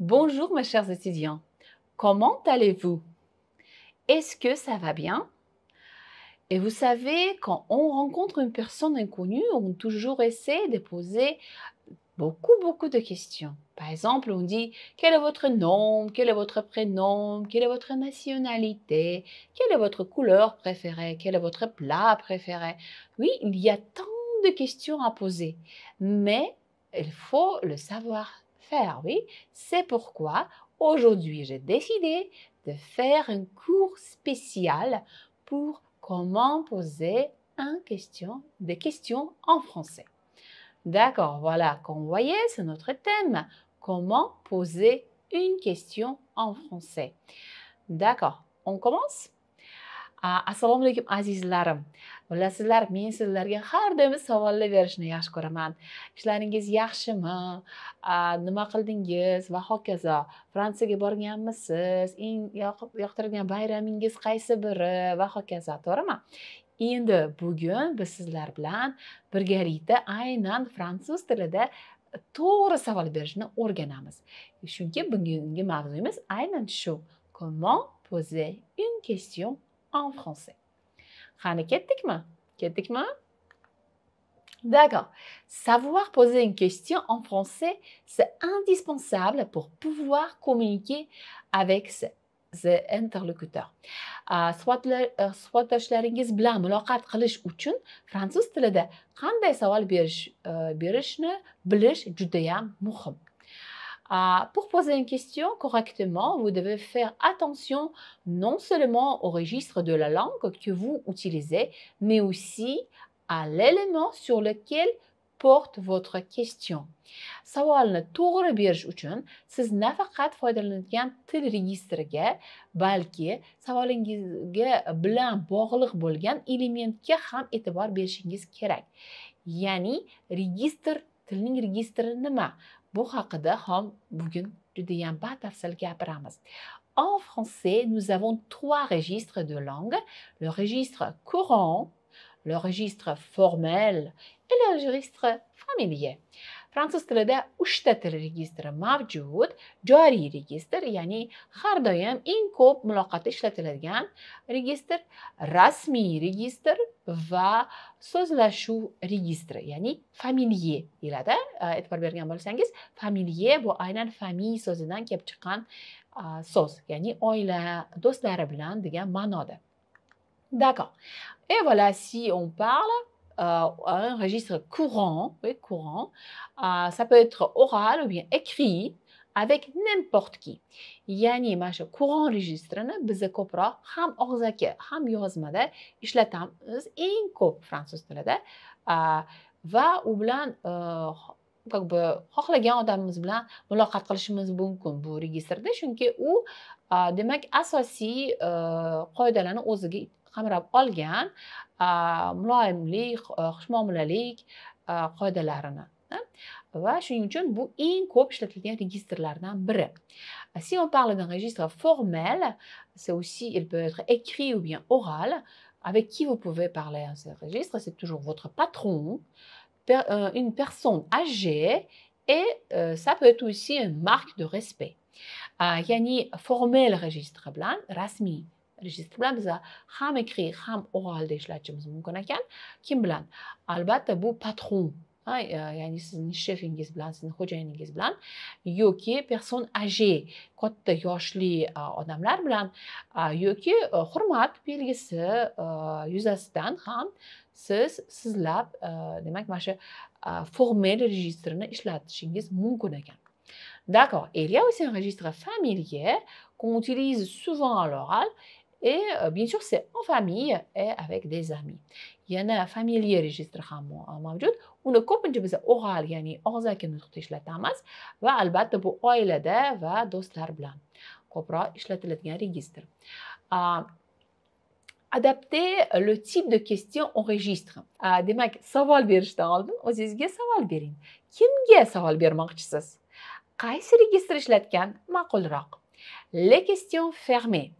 Bonjour mes chers étudiants. Comment allez-vous Est-ce que ça va bien Et vous savez, quand on rencontre une personne inconnue, on toujours essaie de poser beaucoup, beaucoup de questions. Par exemple, on dit quel est votre nom, quel est votre prénom, quelle est votre nationalité, quelle est votre couleur préférée, quel est votre plat préféré. Oui, il y a tant de questions à poser, mais il faut le savoir faire, oui. C'est pourquoi aujourd'hui j'ai décidé de faire un cours spécial pour comment poser un question, des questions en français. D'accord, voilà, comme vous voyez, c'est notre thème. Comment poser une question en français. D'accord, on commence assalomu alaykum azizlarim bilasizlar men sizlarga har doim savollar berishni yaxshi ko'raman ishlaringiz yaxshimi nima qildingiz va hokazo fransiyaga borganmisiz eng yoqtirgan bayramingiz qaysi biri va hokazo to'g'rimi endi bugun biz sizlar bilan birgalikda aynan fransuz tilida to'g'ri savol berishni o'rganamiz chunki bugungi mavzuyimiz aynan shu comment poser une question en français. D'accord. Savoir poser une question en français, c'est indispensable pour pouvoir communiquer avec ses interlocuteurs. Euh, soit mais Suhbatlashalaringiz bilan muloqot qilish uchun fransuz tilida qanday savol euh, berishni bilish judayam muhim. Ah, pour poser une question correctement, vous devez faire attention non seulement au registre de la langue que vous utilisez, mais aussi à l'élément sur lequel porte votre question. Savolni to'g'ri berish uchun siz nafaqat foydalanayotgan til registriga, balki savolingizga bilan bog'liq bo'lgan elementga ham e'tibor berishingiz kerak. Ya'ni registre tilning registri nima en français, nous avons trois registres de langue, le registre courant, le registre formel et le registre familier. fransuz tilida uchta til registri mavjud joriy registr ya'ni har doim eng ko'p muloqotda ishlatiladigan registr rasmiy registr va so'zlashuv registri ya'ni familye deyiladi e'tibor bergan bo'lsangiz familye bu aynan fami so'zidan kelib chiqqan so'z ya'ni oila do'stlari bilan degan ma'noda d'accord et voilà si on parle à euh, un registre courant, oui, courant. Euh, ça peut être oral ou bien écrit avec n'importe qui. ya'ni mana shu qur'on rejestrini biza e ko'proq ham og'zaki ham yozmada ishlatamiz eng ko'p fransuz tilida euh, va u bilan как бы xohlagan odamimiz bilan muloqot qilishimiz mumkin bu registrda chunki u demak asosiy qoidalarni o'ziga qamrab olgan qoidalarini va shuning uchun bu eng ko'p registrlardan biri si on parle d'un registre formel c'est aussi il peut être écrit ou bien oral avec qui vous pouvez parler à ce registre c'est toujours votre patron euh, une personne âgée et euh, ça peut être aussi une marque de respect. Euh, yani formel registre blanc, rasmi. rejissor bilan biz ham ekri ham oralda ishlatishimiz mumkin ekan kim bilan albatta bu patron e, ya'ni sizni shefingiz bilan sizni xo'jayiningiz bilan yoki person aje katta yoshli e, odamlar bilan yoki e, hurmat belgisi yuzasidan ham siz sizlab demak mana shu formel rejistrini ishlatishingiz mumkin ekan D'accord. il y a aussi un registre familier qu'on utilise souvent à l'oral Et euh, bien sûr, c'est en famille et avec des amis. يانا فاميلي ريجستر خامو موجود ونكوب نجيب اوغال يعني اوغزا كن تختيش va والبات بو اويلا il y a un اشلاتلتغان ريجستر adapter le type de question au registre. Demak, savol berishdan oldin o'zingizga savol bering. Kimga savol bermoqchisiz? Qaysi registr ishlatgan ma'qulroq? les questions fermées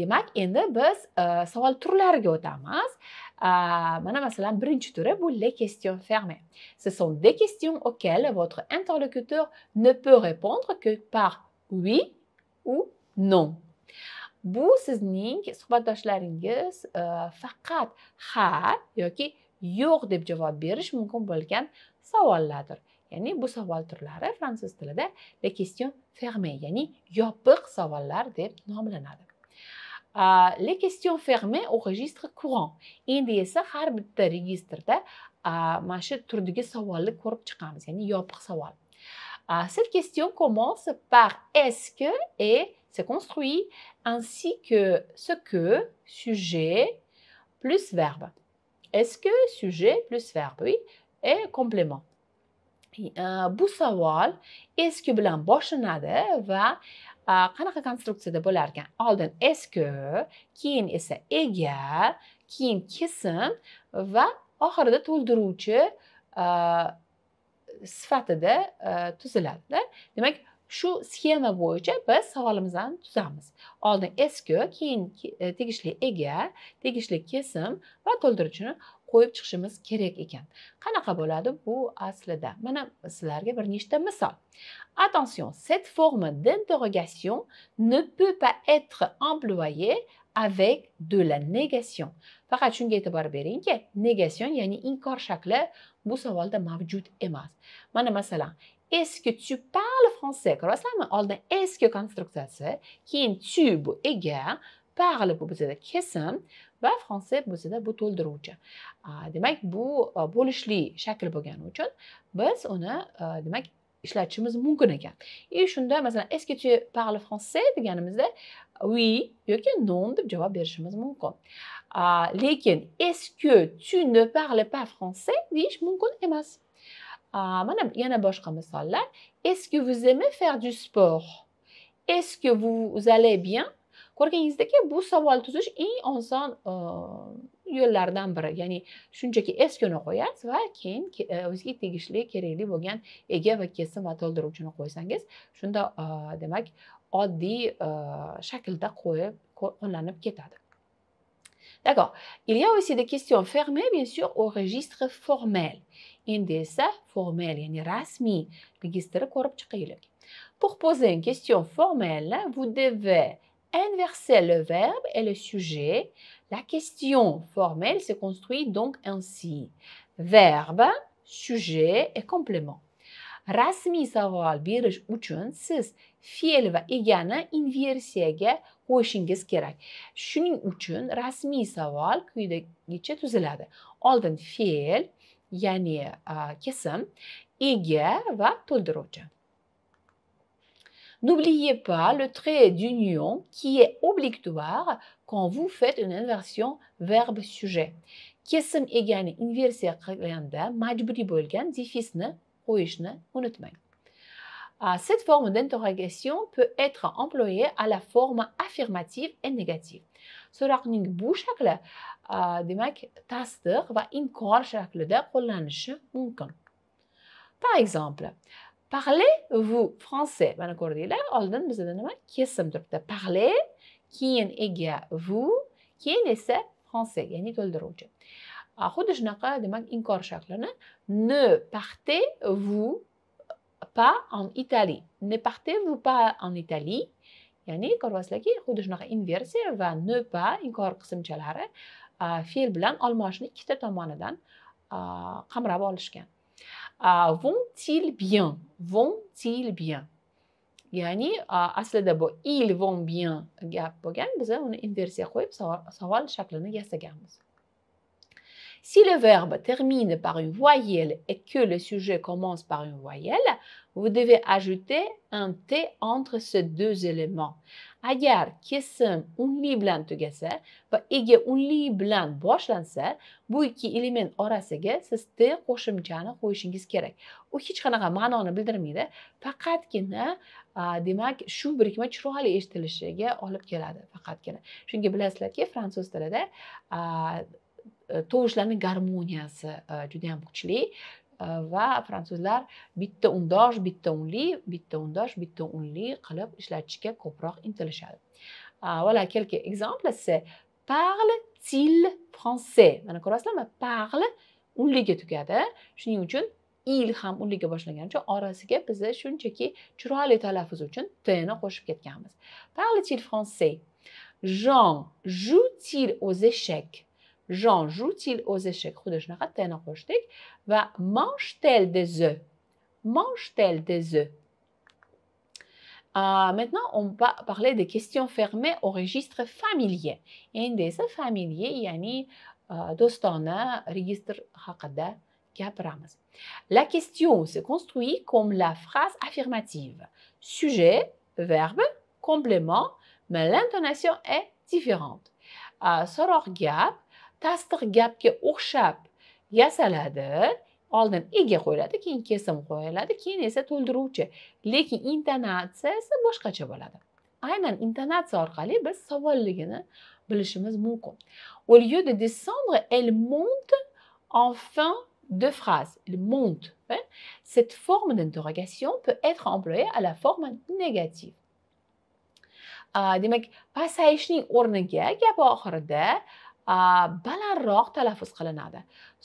demak endi biz uh, savol turlariga o'tamiz uh, mana masalan birinchi turi bu les questions fermées ce sont des questions auxquelles votre interlocuteur ne peut répondre que par oui ou non bu sizning suhbatdoshlaringiz uh, faqat ha yoki yo'q deb javob berish mumkin bo'lgan savollardir Yani bu savol turlari fransuz tilida le question ferme, ya'ni yopiq savollar deb nomlanadi. Le question ferme au registre courant. Endi esa har bitta registrda mana shu turdagi savolni ko'rib chiqamiz, ya'ni yopiq savol. Cette question commence par est-ce que et se construit ainsi que ce que sujet plus verbe. Est-ce que sujet plus verbe, oui, et complément. E, bu savol eski bilan boshlanadi va e, qanaqa konstruksiyada bo'lar ekan oldin eski keyin esa ega keyin kesim va oxirida to'ldiruvchi e, sifatida tuziladi demak shu sxema bo'yicha biz savolimizni tuzamiz oldin eski keyin tegishli ega tegishli kesim va to'ldiruvchini qo'yib chiqishimiz kerak ekan qanaqa bo'ladi bu aslida mana sizlarga bir nechta misol attention cette forme d'interrogation ne peut pas être employée avec de la négation faqat shunga e'tibor beringki negation ya'ni inkor shakli bu savolda mavjud emas mana masalan est-ce que tu parles français ko'ryapsizlarmi oldin est-ce que konstruksiyasi keyin tu bu ega parle bu bizada kesim va fransuz bizada bu to'ldiruvchi demak bu bo'lishli shakl bo'lgani uchun biz uni demak ishlatishimiz mumkin ekan и e, shunda masalan eski tu parle français deganimizda oui yoki non deb javob berishimiz mumkin lekin que tu ne parle pas français deyish mumkin emas mana yana boshqa misollar est ce que vous aimez faire du sport est ce que vous allez bien ko'rganingizdek bu savol tuzish eng oson yo'llardan biri ya'ni shunchaki eskini qo'yasiz va keyin e, o'ziga tegishli kerakli bo'lgan ega va kesim va to'ldiruvchini qo'ysangiz shunda demak oddiy shaklda qo'yib qo'llanib ketadi D'accord. Il y a aussi des questions fermées, bien sûr, au registre formel. Indessa formel, yani ko'rib registre Pour poser une question formelle, vous devez inverser le verbe et le sujet, la question formelle se construit donc ainsi. Verbe, sujet et complément. Rasmi savol berish uchun siz fe'l va egani inversiyaga qo'yishingiz kerak. Shuning uchun rasmiy savol quyidagicha tuziladi. Oldin fe'l, ya'ni kesim, ega va to'ldiruvchi. N'oubliez pas le trait d'union qui est obligatoire quand vous faites une inversion verbe-sujet. Kesim egani inversiya qilganda bo'lgan qo'yishni unutmang. Ah, cette forme d'interrogation peut être employée à la forme affirmative et négative. So'roqning bu shakli, ah, demak, tasdiq va inkor shaklida qo'llanishi mumkin. Par exemple, parlez-vous français mana ko'rdinglar oldin bizda nima kesim turibdi parlez keyin ega vous keyin esa français ya'ni to'ldiruvchi ah, xuddi shunaqa demak inkor shaklini ne partez vous pas en Italie ne partez vous pas en Italie ya'ni ko'ryapsizlarki xuddi shunaqa inversiya va ne pas inkor qismchalari ah, fe'l bilan olmoshni ikkita tomonidan ah, qamrab olishgan Ah, vont-ils bien vont-ils bien Yani آه اصل دابا ils vont bien بوغان biz uni inversiya qo'yib savol shaklini yasaganmiz. Si le verbe termine par une voyelle et que le sujet commence par une voyelle, vous devez ajouter un T entre ces deux éléments. agar kesim unli bilan tugasa va ega unli bilan boshlansa bu ikki element orasiga siz t qo'shimchani qo'yishingiz kerak u hech qanaqa ma'noni bildirmaydi faqatgina demak shu birikma chiroyli eshitilishiga olib keladi faqatgina chunki bilasizlarki fransuz tilida e, tovushlarning garmoniyasi e, juda ham kuchli va э, fransuzlar bitta undosh bitta unli bitta undosh bitta unli qilib ishlatishga ko'proq intilishadi э, voilà quelques exemples c'est parle-t-il français mana ko'rasizlarmi parle unliga tugadi shuning uchun il ham unliga boshlangani uchun orasiga biz shunchaki chiroyli talaffuz uchun tni qo'shib ketganmiz parle-t-il français jean joue t aux échecs Jean joue-t-il aux échecs Va mange-t-elle des œufs Mange-t-elle des œufs euh, maintenant, on va parler des questions fermées au registre familier. Endesa familier, yani le euh, registre haqida La question se construit comme la phrase affirmative. Sujet, verbe, complément, mais l'intonation est différente. Euh, Soror gap, tasdiq gapga o'xshab yasaladi oldin ega qo'yiladi keyin kesim qo'yiladi keyin esa to'ldiruvchi lekin intonatsiya esa boshqacha bo'ladi aynan intonatsiya orqali biz savolligini bilishimiz mumkin au lieu de descendre elle monte en fin de phrase elle monte hein? cette forme d'interrogation peut être employée à la forme négative ah, demak pasayishning o'rniga gap oxirida balandroq talaffuz qilinadi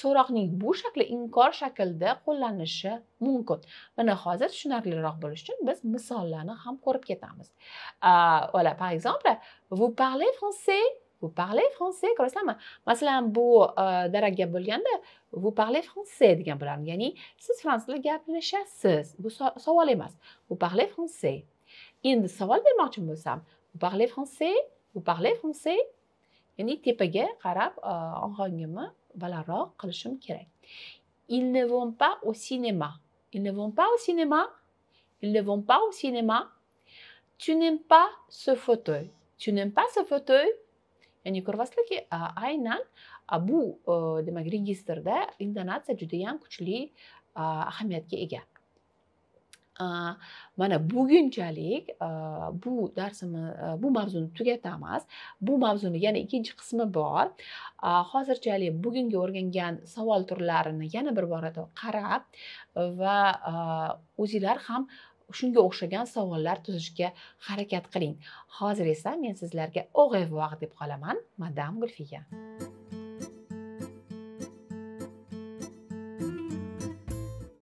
so'roqning bu shakli inkor shaklda qo'llanishi mumkin mana hozir tushunarliroq bo'lishi uchun biz misollarni ham ko'rib ketamiz voilà par exemple vous parlez français vous parlez français ko'rasizlarmi masalan bu darakga bo'lganda vous parlez français degan bo'lardim ya'ni siz frans tilida gaplashasiz bu savol emas vous parlez français endi savol bermoqchi bo'lsam vous parlez français vous parlez français ya'ni tepaga qarab ohangimni balandroq qilishim kerak ils ne vont pas au cinéma ils ne vont pas au cinéma ils ne vont pas au cinéma tu n'aimes pas ce fauteuil tu n'aimes pas ce fauteuil ya'ni ko'ryapsizlarki aynan bu demak registrda intonatsiya judayam kuchli ahamiyatga ega mana bugunchalik bu darsimiz bu mavzuni tugatamiz bu mavzuni yana ikkinchi qismi bor hozirchalik bugungi o'rgangan savol turlarini yana bir bora qarab va o'zinglar ham shunga o'xshagan savollar tuzishga harakat qiling hozir esa men sizlarga au revoir deb qolaman madam gulfiya